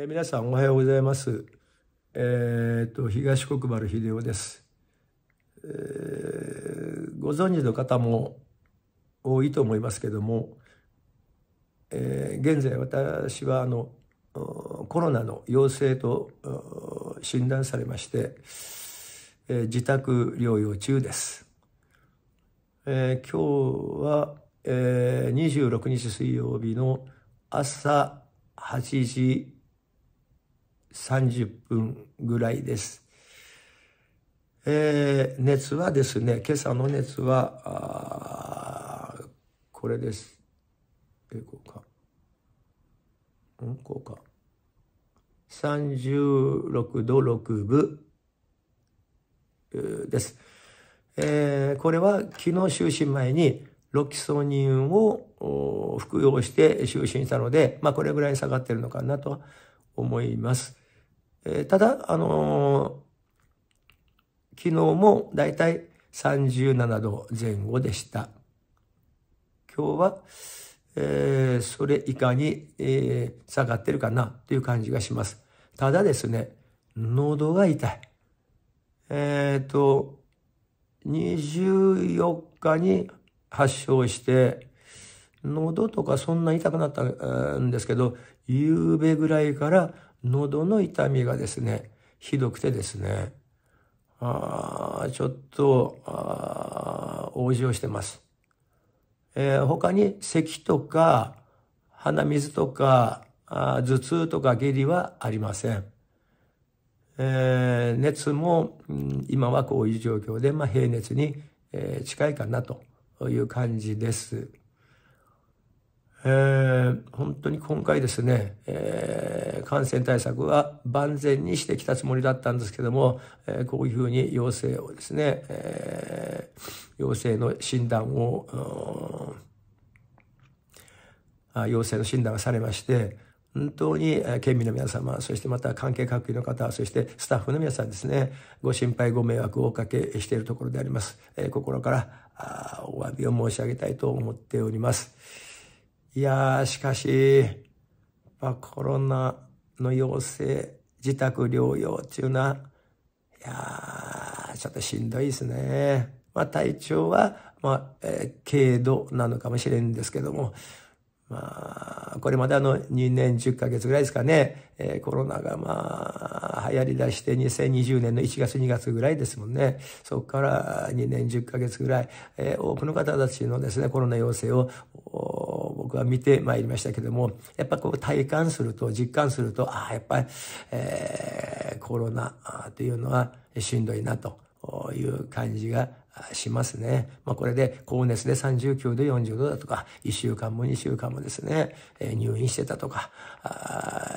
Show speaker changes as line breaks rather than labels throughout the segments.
えー、皆さんおはようございます。えー、っと、東国原秀夫です、えー、ご存知の方も多いと思いますけども、え現在私はあの、コロナの陽性と診断されまして、え自宅療養中です。え今日は、え26日水曜日の朝8時30分ぐらいです。えー、熱はですね、今朝の熱は、これです。え、こうか。んこうか。36度6分です。えー、これは昨日就寝前にロキソニンを服用して就寝したので、まあこれぐらい下がってるのかなと思います。えー、ただ、あのー、昨日もだいたい37度前後でした。今日は、えー、それ以下に、えー、下がってるかなという感じがします。ただですね、喉が痛い。えっ、ー、と、24日に発症して、喉とかそんな痛くなったんですけど、夕べぐらいから喉の痛みがですね、ひどくてですね、あちょっと、あ応じをしてます。えー、他に咳とか、鼻水とか、あ頭痛とか下痢はありません。えー、熱も、うん、今はこういう状況で、まあ、平熱に、えー、近いかなという感じです。えー、本当に今回ですね、えー感染対策は万全にしてきたつもりだったんですけども、えこういうふうに陽性をですね、え陽性の診断を、あ陽性の診断がされまして、本当に県民の皆様、そしてまた関係各位の方、そしてスタッフの皆さんですね、ご心配、ご迷惑をおかけしているところであります。え心からあお詫びを申し上げたいと思っております。いやー、しかし、まコロナの陽性、自宅療養っていうのは、いやー、ちょっとしんどいですね。まあ、体調は、まあ、えー、軽度なのかもしれんですけども、まあ、これまであの2年10ヶ月ぐらいですかね、えー、コロナがまあ、流行り出して2020年の1月2月ぐらいですもんね。そこから2年10ヶ月ぐらい、えー、多くの方たちのですね、コロナ陽性を、は見てまいりましたけども、やっぱこう体感すると、実感すると、ああ、やっぱり、えー、コロナというのはしんどいなという感じがしますね。まあ、これで高熱で39度、40度だとか、1週間も2週間もですね、入院してたとか、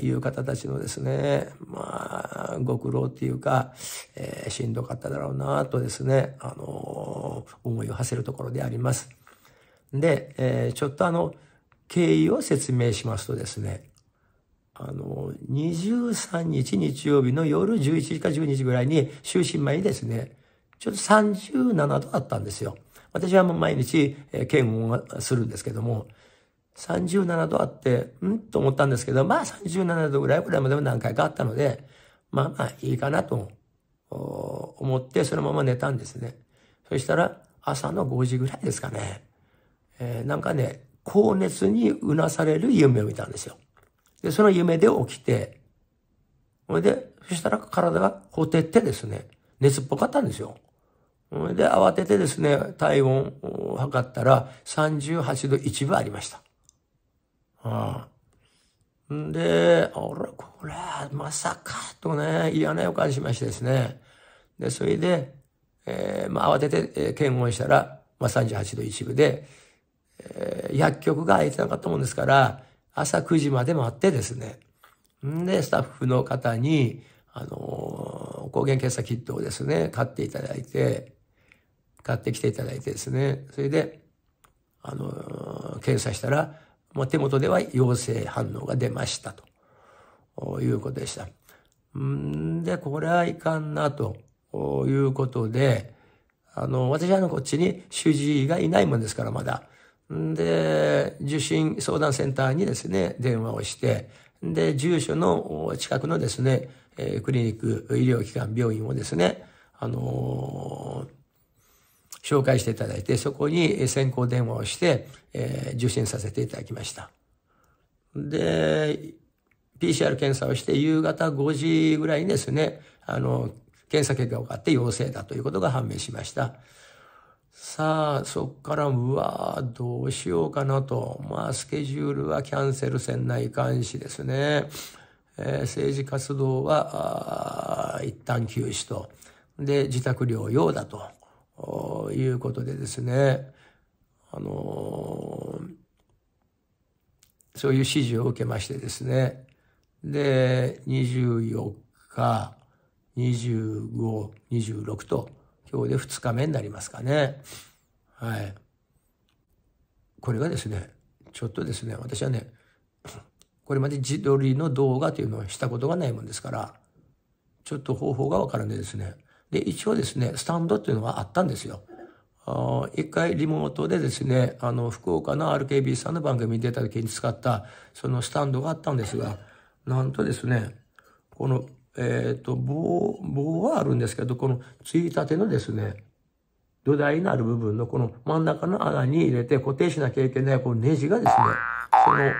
いう方たちのですね、まあ、ご苦労っていうか、えー、しんどかっただろうなとですね、あのー、思いを馳せるところであります。で、えー、ちょっとあの、経緯を説明しますとですね、あの、23日日曜日の夜11時か12時ぐらいに就寝前にですね、ちょっと37度あったんですよ。私はもう毎日、えー、検温するんですけども、37度あって、んと思ったんですけど、まあ37度ぐらいらいまでも何回かあったので、まあまあいいかなと思って、そのまま寝たんですね。そしたら朝の5時ぐらいですかね。えー、なんかね、高熱にうなされる夢を見たんですよ。で、その夢で起きて、ほいで、そしたら体がほてってですね、熱っぽかったんですよ。ほいで、慌ててですね、体温を測ったら38度1分ありました。はあ、んで、ら、これ、まさか、とね、嫌な予感しましてですね。で、それで、えー、まあ、慌てて、えー、検温したら、まあ、38度一部で、え薬局が空いてなかったもんですから、朝9時まで待ってですね。んで、スタッフの方に、あの、抗原検査キットをですね、買っていただいて、買ってきていただいてですね。それで、あの、検査したら、まあ、手元では陽性反応が出ましたということでした。んで、これはいかんなということで、あの、私はあの、こっちに主治医がいないもんですから、まだ。で、受診相談センターにですね、電話をして、で、住所の近くのですね、クリニック、医療機関、病院をですね、あの紹介していただいて、そこに先行電話をして、えー、受診させていただきました。で、PCR 検査をして夕方5時ぐらいにですね、あの、検査結果を買って陽性だということが判明しました。さあ、そっから、うわあ、どうしようかなと。まあ、スケジュールはキャンセルせんないかんしですね。えー、政治活動は、一旦休止と。で、自宅療養だということでですね。あのー、そういう指示を受けましてですね。で、24日、25、26と、今日で2日目になりますかね。はい。これがですね、ちょっとですね、私はね、これまで自撮りの動画というのはしたことがないもんですから、ちょっと方法がわからんでですね。で、一応ですね、スタンドっていうのはあったんですよ。あ一回リモートでですね、あの、福岡の RKB さんの番組に出た時に使った、そのスタンドがあったんですが、なんとですね、このえっ、ー、と、棒、棒はあるんですけど、このついたてのですね、土台のある部分のこの真ん中の穴に入れて固定しなきゃいけないこのネジがですね、その、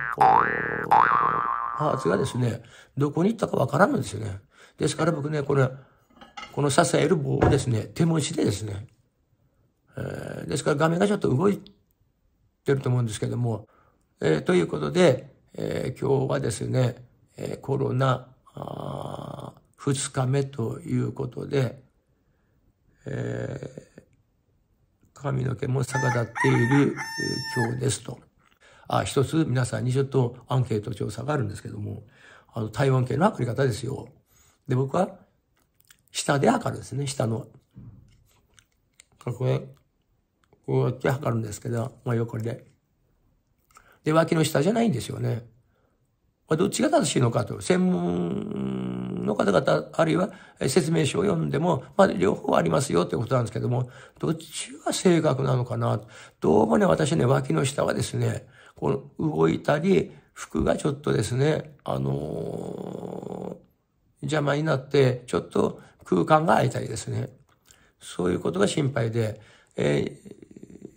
パーツがですね、どこに行ったかわからないんですよね。ですから僕ね、これ、この支える棒をですね、手持ちでですね、えー、ですから画面がちょっと動いてると思うんですけども、えー、ということで、えー、今日はですね、えコロナ2日目ということで、えー、髪の毛も逆立っている今日ですと。あ、一つ皆さんにちょっとアンケート調査があるんですけども、あの、台湾系の測り方ですよ。で、僕は、下で測るんですね、下の。これ、こうやって測るんですけど、まあ横で。で、脇の下じゃないんですよね。どっちが正しいのかと、専門の方々、あるいは説明書を読んでも、まあ、両方ありますよってことなんですけども、どっちが正確なのかなどうもね、私ね、脇の下はですね、この動いたり、服がちょっとですね、あのー、邪魔になって、ちょっと空間が空いたりですね。そういうことが心配で、え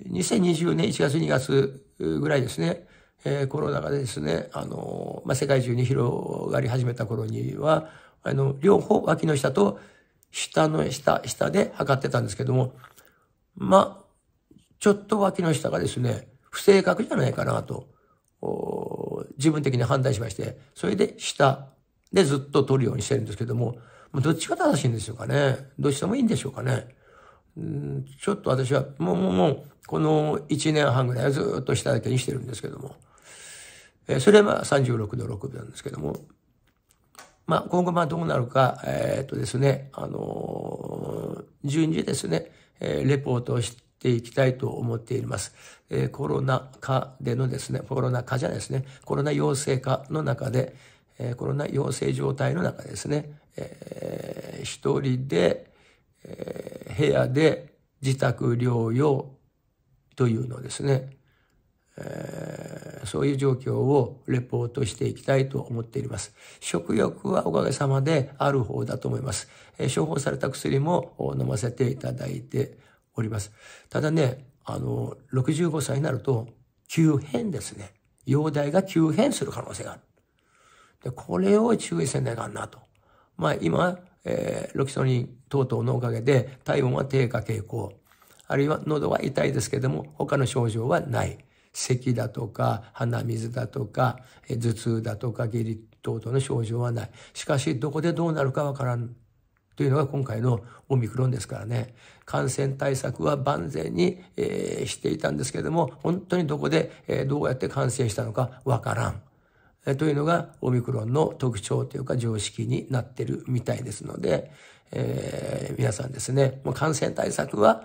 ー、2020年1月2月ぐらいですね、えー、コロナがですね、あの、まあ、世界中に広がり始めた頃には、あの、両方脇の下と下の下、下で測ってたんですけども、まあ、ちょっと脇の下がですね、不正確じゃないかなと、自分的に判断しまして、それで下でずっと取るようにしてるんですけども、どっちが正しいんでしょうかね。どっしてもいいんでしょうかね。んちょっと私は、もうもうもう、この1年半ぐらいはずっと下だけにしてるんですけども。えそれはまあ36度6分なんですけども、まあ、今後まあどうなるか、えっ、とですね、あのー、順次ですね、えー、レポートをしていきたいと思っています。えー、コロナ禍でのですね、コロナ禍じゃないですね、コロナ陽性化の中で、えー、コロナ陽性状態の中ですね、えー、一人で、えー、部屋で自宅療養というのをですね、えー、そういう状況をレポートしていきたいと思っています。食欲はおかげさまである方だと思います。えー、処方された薬も飲ませていただいております。ただね、あの、65歳になると、急変ですね。容体が急変する可能性がある。でこれを注意せないかんなと。まあ今、えー、ロキソニン等々のおかげで体温は低下傾向。あるいは喉は痛いですけども、他の症状はない。咳だとか鼻水だとか頭痛だとか下痢等々の症状はない。しかしどこでどうなるかわからん。というのが今回のオミクロンですからね。感染対策は万全に、えー、していたんですけれども、本当にどこで、えー、どうやって感染したのかわからん。えというのがオミクロンの特徴というか常識になってるみたいですので、え皆さんですね、もう感染対策は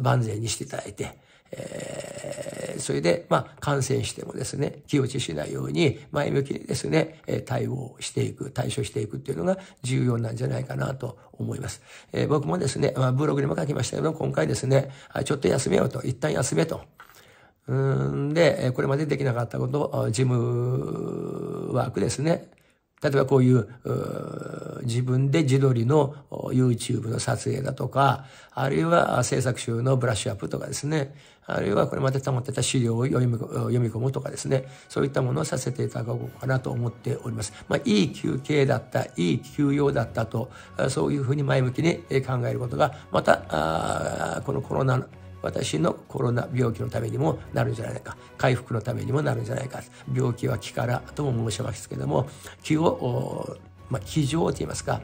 万全にしていただいて、えー、それで、まあ、感染してもですね、気落ちしないように、前向きにですね、対応していく、対処していくっていうのが重要なんじゃないかなと思います。えー、僕もですね、まあ、ブログにも書きましたけど、今回ですね、ちょっと休めようと、一旦休めと。うんで、これまでできなかったことを、事務ワークですね。例えばこういう自分で自撮りの YouTube の撮影だとか、あるいは制作集のブラッシュアップとかですね、あるいはこれまで溜まってた資料を読み込むとかですね、そういったものをさせていただこうかなと思っております。まあ、いい休憩だった、いい休養だったと、そういうふうに前向きに考えることが、また、あこのコロナ私のコロナ病気のためにもなるんじゃないか回復のためにもなるんじゃないか病気は気からとも申しますけども気を、まあ、気丈といいますか、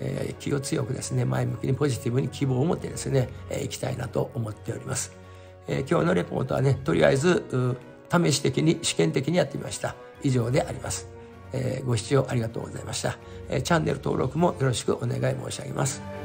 えー、気を強くですね前向きにポジティブに希望を持ってですね、えー、いきたいなと思っております、えー、今日のレポートはねとりあえず試し的に試験的にやってみました以上であります、えー、ご視聴ありがとうございました、えー、チャンネル登録もよろしくお願い申し上げます